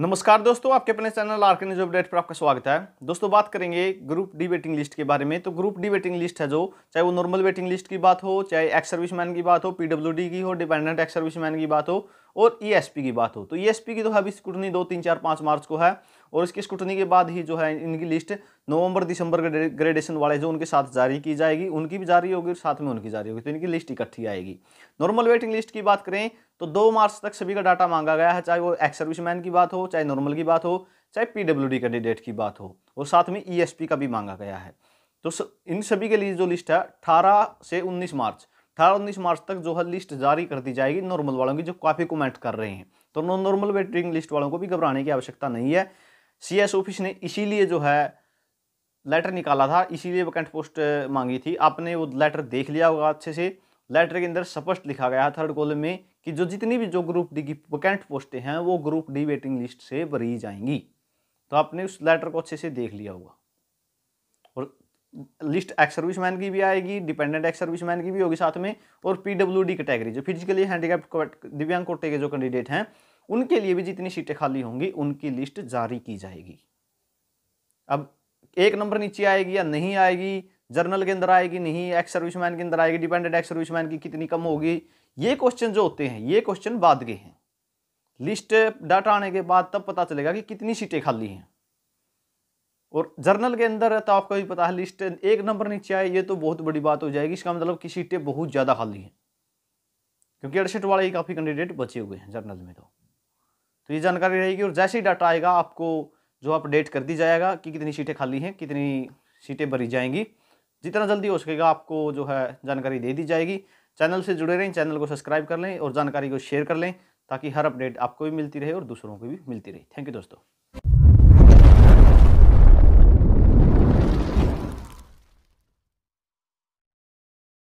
नमस्कार दोस्तों आपके अपने चैनल आर्के न्यूज अपडेट पर आपका स्वागत है दोस्तों बात करेंगे ग्रुप डी वेटिंग लिस्ट के बारे में तो ग्रुप डी वेटिंग लिस्ट है जो चाहे वो नॉर्मल वेटिंग लिस्ट की बात हो चाहे एक्स सर्विसमैन की बात हो पीडब्ल्यूडी की हो डिपेंडेंट एक्स सर्विसमैन की बात हो और ई e की बात हो तो ई e की तो अभी स्कूटनी दो तीन चार पाँच मार्च को है और इसकी स्कूटनी के बाद ही जो है इनकी लिस्ट नवंबर दिसंबर के ग्रेडेशन वाले जो उनके साथ जारी की जाएगी उनकी भी जारी होगी और साथ में उनकी जारी होगी तो इनकी लिस्ट इकट्ठी आएगी नॉर्मल वेटिंग लिस्ट की बात करें तो दो मार्च तक सभी का डाटा मांगा गया है चाहे वो एक्स सर्विसमैन की बात हो चाहे नॉर्मल की बात हो चाहे पी कैंडिडेट की बात हो और साथ में ई e का भी मांगा गया है तो इन सभी के लिए जो लिस्ट है अठारह से उन्नीस मार्च अठारह उन्नीस मार्च तक जो है लिस्ट जारी कर दी जाएगी नॉर्मल वालों की जो काफ़ी कमेंट कर रहे हैं तो नॉर्मल वेटिंग लिस्ट वालों को भी घबराने की आवश्यकता नहीं है सीएस ऑफिस ने इसीलिए जो है लेटर निकाला था इसीलिए वैकेंट पोस्ट मांगी थी आपने वो लेटर देख लिया होगा अच्छे से लेटर के अंदर स्पष्ट लिखा गया थर्ड कॉलम में कि जो जितनी भी जो ग्रुप डी की वैकेंट पोस्टें हैं वो ग्रुप डी वेटिंग लिस्ट से भरी जाएंगी तो आपने उस लेटर को अच्छे से देख लिया होगा और लिस्ट एक्स सर्विसमैन की भी आएगी डिपेंडेंट एक्स सर्विसमैन की भी होगी साथ में और डी कैटेगरी जो फिजिकली हैंडीकैप दिव्यांग कोटे के जो कैंडिडेट हैं उनके लिए भी जितनी सीटें खाली होंगी उनकी लिस्ट जारी की जाएगी अब एक नंबर नीचे आएगी या नहीं आएगी जर्नल के अंदर आएगी नहीं एक्स सर्विसमैन के अंदर आएगी डिपेंडेंट एक्स सर्विसमैन की कितनी कम होगी ये क्वेश्चन जो होते हैं ये क्वेश्चन बाद के हैं लिस्ट डाटा आने के बाद तब पता चलेगा कि कितनी सीटें खाली हैं और जर्नल के अंदर तो आपको भी पता है लिस्ट एक नंबर नीचे आए ये तो बहुत बड़ी बात हो जाएगी इसका मतलब कि सीटें बहुत ज़्यादा खाली हैं क्योंकि अड़सठ वाले ही काफ़ी कैंडिडेट बचे हुए हैं जर्नल में तो तो ये जानकारी रहेगी और जैसे ही डाटा आएगा आपको जो अपडेट कर दी जाएगा कि कितनी सीटें खाली हैं कितनी सीटें भरी जाएंगी जितना जल्दी हो सकेगा आपको जो है जानकारी दे दी जाएगी चैनल से जुड़े रहें चैनल को सब्सक्राइब कर लें और जानकारी को शेयर कर लें ताकि हर अपडेट आपको भी मिलती रहे और दूसरों को भी मिलती रहे थैंक यू दोस्तों